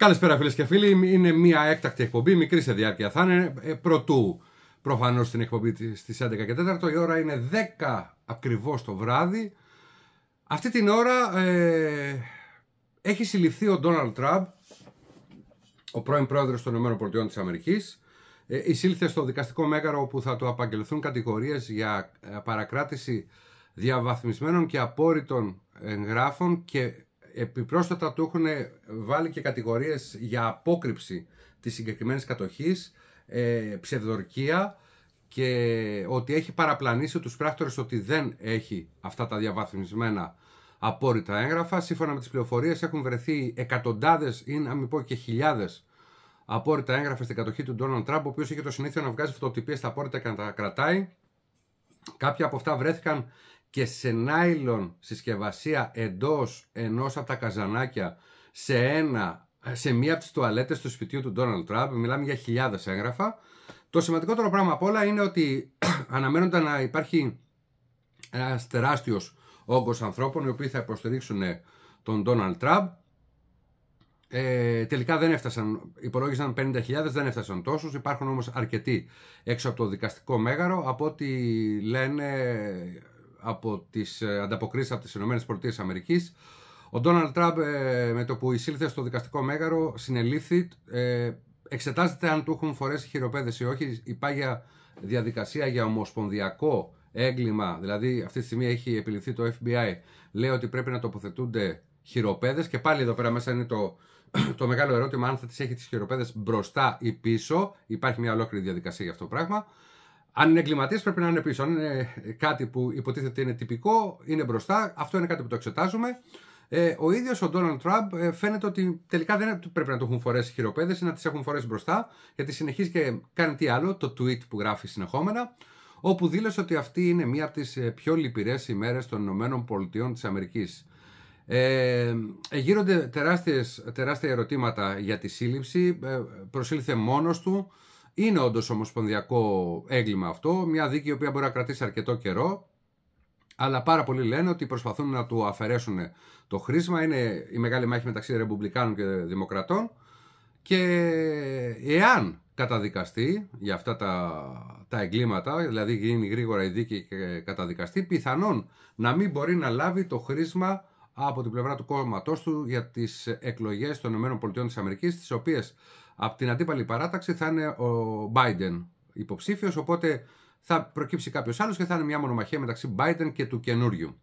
Καλησπέρα φίλες και φίλοι. Είναι μια έκτακτη εκπομπή, μικρή σε διάρκεια. Θα είναι ε, πρωτού προφανώς στην εκπομπή στι 11 και 4. Η ώρα είναι 10 ακριβώς το βράδυ. Αυτή την ώρα ε, έχει συλληφθεί ο Ντόναλτ Τραμπ, ο πρώην πρόεδρος των ΗΠΑ τη Ε, εισήλθε στο δικαστικό μέγαρο όπου θα του απαγγελθούν κατηγορίες για ε, παρακράτηση διαβαθμισμένων και απόρριτων εγγράφων και επιπρόσθετα του έχουν βάλει και κατηγορίες για απόκρυψη της συγκεκριμένης κατοχής, ε, ψευδορκία και ότι έχει παραπλανήσει τους πράκτορες ότι δεν έχει αυτά τα διαβαθμισμένα απόρριτα έγγραφα. Σύμφωνα με τις πληροφορίες έχουν βρεθεί εκατοντάδες ή να μην πω και χιλιάδες απόρριτα έγγραφα στην κατοχή του Ντόναλντ Τραμπ, ο οποίος είχε το συνήθεια να βγάζει φωτοτυπίες στα απόρριτα και να τα κρατάει. Κάποια από αυτά βρέθηκαν και σε νάιλον συσκευασία εντός ενός από τα καζανάκια σε, ένα, σε μία από τις τουαλέτες του σπιτιού του Ντόναλτ Τραμπ. Μιλάμε για χιλιάδες έγγραφα. Το σημαντικότερο πράγμα απ' όλα είναι ότι αναμένονταν να υπάρχει ένας τεράστιος όγκος ανθρώπων οι οποίοι θα υποστηρίξουν τον Donald Trump. Ε, τελικά δεν έφτασαν, υπολόγισαν 50.000, δεν έφτασαν τόσους, υπάρχουν όμως αρκετοί έξω από το δικαστικό μέγαρο, από ό,τι λένε από τις ανταποκρίσεις από τις ε, ΗΠΑ. Ο Ντόναλτ Τραμπ ε, με το που εισήλθε στο δικαστικό μέγαρο συνελήφθη, ε, εξετάζεται αν του έχουν φορέσει χειροπέδες χειροπέδε Η οχι υπάρχει διαδικασια για ομοσπονδιακό έγκλημα, δηλαδή αυτή τη στιγμή έχει επιληθεί το FBI, λέει ότι πρέπει να τοποθετούνται χειροπέδες και πάλι εδώ πέρα μέσα είναι το, το μεγάλο ερώτημα αν θα τις έχει τις χειροπέδες μπροστά ή πίσω. Υπάρχει μια ολόκληρη διαδικασία για αυτό το πράγμα. Αν είναι εγκληματίες, πρέπει να είναι πίσω. Αν είναι κάτι που υποτίθεται είναι τυπικό, είναι μπροστά. Αυτό είναι κάτι που το εξετάζουμε. Ε, ο ίδιος ο Ντόναλντ Τραμπ ε, φαίνεται ότι τελικά δεν πρέπει να του έχουν φορέσει χειροπέδες ή να τις έχουν φορέσει μπροστά, γιατί συνεχίζει και κάνει τι άλλο, το tweet που γράφει συνεχόμενα, όπου δήλωσε ότι αυτή είναι μία από τις ε, πιο λυπηρές ημέρες των ΗΠΑ της Αμερικής. Ε, γύρονται τεράστιες, τεράστια ερωτήματα για τη σύλληψη. Ε, προσήλθε μόνος του. Είναι όντως ομοσπονδιακό έγκλημα αυτό, μια δίκη η οποία μπορεί να κρατήσει αρκετό καιρό. Αλλά πάρα πολλοί λένε ότι προσπαθούν να του αφαιρέσουν το χρήσμα. Είναι η μεγάλη μάχη μεταξύ ρεπουμπλικάνων και Δημοκρατών. Και εάν καταδικαστεί για αυτά τα, τα εγκλήματα, δηλαδή γίνει γρήγορα η δίκη και καταδικαστεί, πιθανόν να μην μπορεί να λάβει το χρήσμα από την πλευρά του κόμματός του για τις εκλογές των ΗΠΑ, τις οποίες από την αντίπαλη παράταξη θα είναι ο Biden υποψήφιος. Οπότε θα προκύψει κάποιος άλλος και θα είναι μια μονομαχία μεταξύ Biden και του καινούριου.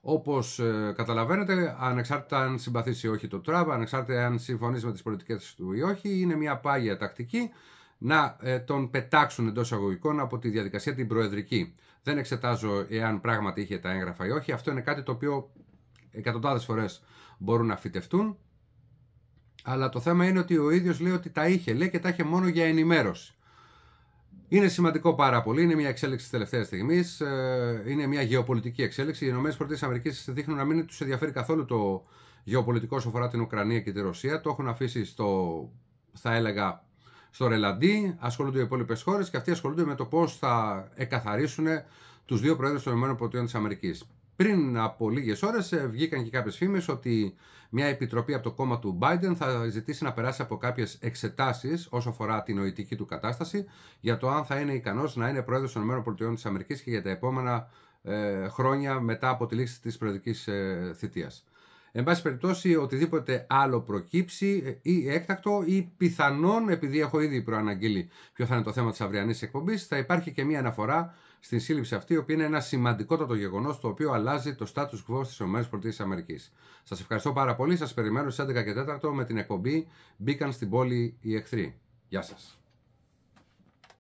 Όπως ε, καταλαβαίνετε, ανεξάρτητα αν συμπαθήσει ή όχι το Τραμπ, ανεξάρτητα αν συμφωνεί με τις πολιτικές του ή όχι, είναι μια πάγια τακτική να ε, τον πετάξουν εντός αγωγικών από τη διαδικασία την προεδρική. Δεν εξετάζω εάν πράγματι είχε τα έγγραφα ή όχι. Αυτό είναι κάτι το οποίο Εκατοντάδες φορές μπορούν να φυτευτούν αλλά το θέμα είναι ότι ο ίδιος λέει ότι τα είχε λέει και τα είχε μόνο για ενημέρωση. Είναι σημαντικό πάρα πολύ, είναι μια εξέλιξη της τελευταίας στιγμής, ε, είναι μια γεωπολιτική εξέλιξη. Οι ΗΠΑ δείχνουν να μην τους ενδιαφέρει καθόλου το γεωπολιτικό όσο αφορά την Ουκρανία και τη Ρωσία. Το έχουν αφήσει στο, θα έλεγα, στο ρελαντί. Ασχολούνται οι υπόλοιπες χώρες και αυτοί ασχολούνται με το πώς θα εκαθαρίσουν τους δύο προέδρου των ΗΠΑ. Πριν από λίγες ώρες ε, βγήκαν και κάποιες φήμες ότι μια επιτροπή από το κόμμα του Biden θα ζητήσει να περάσει από κάποιες εξετάσεις όσο αφορά την νοητική του κατάσταση για το αν θα είναι ικανός να είναι πρόεδρος των ΗΠΑ και για τα επόμενα ε, χρόνια μετά από τη λήξη της προεδρικής ε, θητείας. Εν πάση περιπτώσει, οτιδήποτε άλλο προκύψει ε, ή έκτακτο ή πιθανόν, επειδή έχω ήδη προαναγγείλει ποιο θα είναι το θέμα της αυριανής εκπομπής, θα υπάρχει και μία αναφορά στην σύλληψη αυτή, η οποία είναι ένα σημαντικότατο γεγονός το οποίο αλλάζει το status quo στις ΗΠΑ. Σας ευχαριστώ πάρα πολύ. Σας περιμένω στις 11 και 4 με την εκπομπή Μπήκαν στην πόλη οι εχθροί. Γεια σας.